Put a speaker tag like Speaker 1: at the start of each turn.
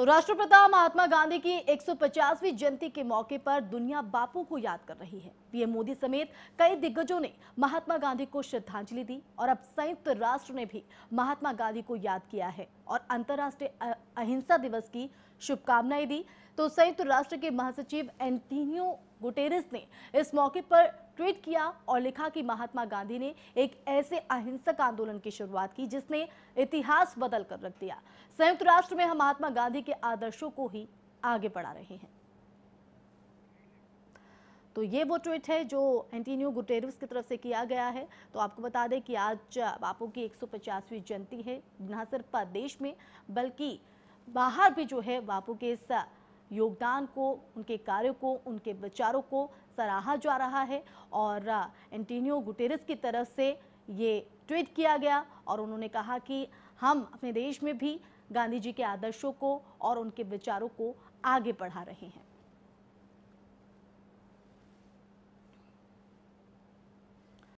Speaker 1: तो राष्ट्रपिता महात्मा गांधी की 150वीं जयंती के मौके पर दुनिया बापू को याद कर रही है पीएम मोदी समेत कई दिग्गजों ने महात्मा गांधी को श्रद्धांजलि दी और अब संयुक्त राष्ट्र ने भी महात्मा गांधी को याद किया है और अंतर्राष्ट्रीय अहिंसा दिवस की शुभकामनाएं दी तो संयुक्त राष्ट्र के महासचिव एंटीनियो गुटेरस ने इस मौके पर ट्वीट किया और लिखा कि महात्मा गांधी ने एक ऐसे अहिंसक आंदोलन की शुरुआत की जिसने इतिहास बदल कर रख दिया संयुक्त राष्ट्र में हम महात्मा गांधी के आदर्शों को ही आगे बढ़ा रहे हैं तो ये वो ट्वीट है जो एंटीनियो गुटेरस की तरफ से किया गया है तो आपको बता दें कि आज बापू की 150वीं जयंती है न सिर्फ देश में बल्कि बाहर भी जो है बापू के इस योगदान को उनके कार्यों को उनके विचारों को सराहा जा रहा है और एंटीनियो गुटेरस की तरफ से ये ट्वीट किया गया और उन्होंने कहा कि हम अपने देश में भी गांधी जी के आदर्शों को और उनके विचारों को आगे बढ़ा रहे हैं